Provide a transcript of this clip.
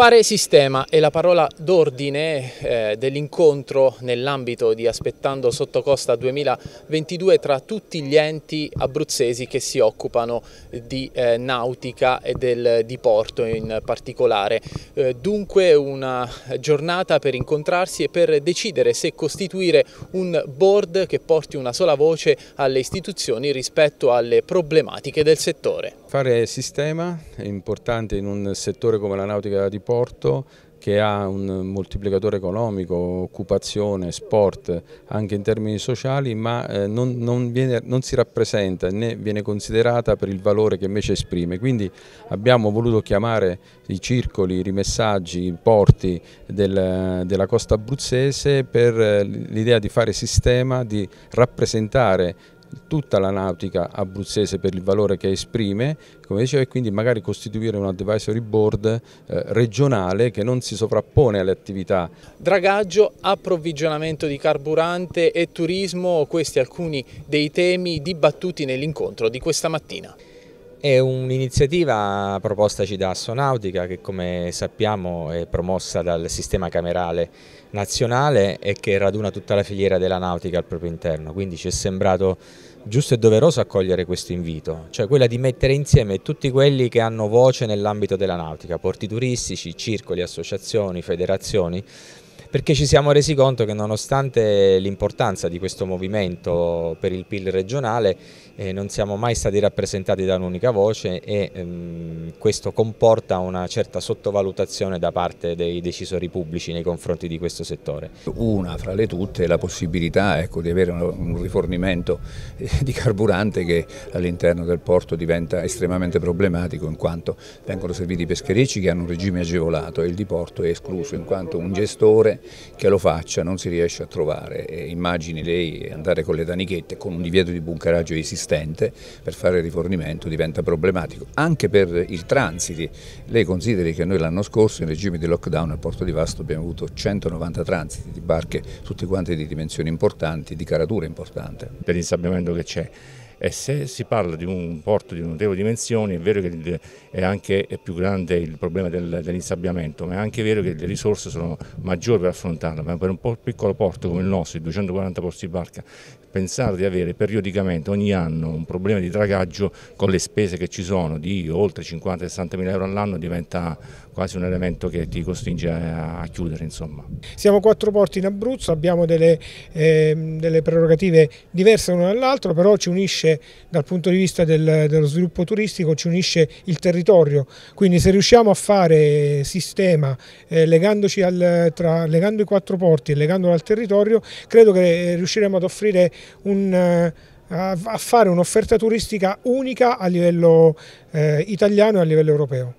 Fare sistema è la parola d'ordine eh, dell'incontro nell'ambito di Aspettando Sottocosta 2022 tra tutti gli enti abruzzesi che si occupano di eh, nautica e del di porto in particolare. Eh, dunque una giornata per incontrarsi e per decidere se costituire un board che porti una sola voce alle istituzioni rispetto alle problematiche del settore. Fare sistema è importante in un settore come la nautica di porto trasporto che ha un moltiplicatore economico, occupazione, sport, anche in termini sociali, ma eh, non, non, viene, non, si rappresenta né viene considerata per il valore che invece esprime. Quindi abbiamo voluto chiamare i circoli, i rimessaggi, i porti del, della costa abruzzese per eh, l'idea di fare sistema, di rappresentare tutta la nautica abruzzese per il valore che esprime, come dicevo, e quindi magari costituire un advisory board eh, regionale che non si sovrappone alle attività. Dragaggio, approvvigionamento di carburante e turismo, questi alcuni dei temi dibattuti nell'incontro di questa mattina. È un'iniziativa propostaci da Astronautica che come sappiamo è promossa dal sistema camerale nazionale e che raduna tutta la filiera della nautica al proprio interno, quindi ci è sembrato giusto e doveroso accogliere questo invito, cioè quella di mettere insieme tutti quelli che hanno voce nell'ambito della nautica, porti turistici, circoli, associazioni, federazioni, perché ci siamo resi conto che nonostante l'importanza di questo movimento per il PIL regionale eh, non siamo mai stati rappresentati da un'unica voce e ehm, questo comporta una certa sottovalutazione da parte dei decisori pubblici nei confronti di questo settore. Una fra le tutte è la possibilità ecco, di avere un rifornimento eh, di carburante che all'interno del porto diventa estremamente problematico in quanto vengono serviti i pescherecci che hanno un regime agevolato e il diporto è escluso in quanto un gestore che lo faccia non si riesce a trovare. E eh, immagini lei andare con le danichette con un divieto di bunkeraggio esistente per fare rifornimento diventa problematico, anche per i transiti. Lei consideri che noi l'anno scorso in regime di lockdown al porto di Vasto abbiamo avuto 190 transiti di barche, tutte quante di dimensioni importanti, di caratura importante. Per l'insabbiamento che c'è e se si parla di un porto di notevoli dimensioni è vero che è anche più grande il problema del, dell'insabbiamento ma è anche vero che le risorse sono maggiori per affrontarlo ma per un piccolo porto come il nostro, di 240 posti di barca pensare di avere periodicamente ogni anno un problema di dragaggio con le spese che ci sono di oltre 50-60 mila euro all'anno diventa quasi un elemento che ti costringe a, chiudere insomma. Siamo quattro porti in Abruzzo, abbiamo delle, eh, delle prerogative diverse l'una dall'altro però ci unisce anche dal punto di vista del, dello sviluppo turistico ci unisce il territorio, quindi se riusciamo a fare sistema eh, legandoci al, tra, legando i quattro porti e legandolo al territorio credo che eh, riusciremo ad offrire un eh, a fare un'offerta turistica unica a livello eh, italiano e a livello europeo.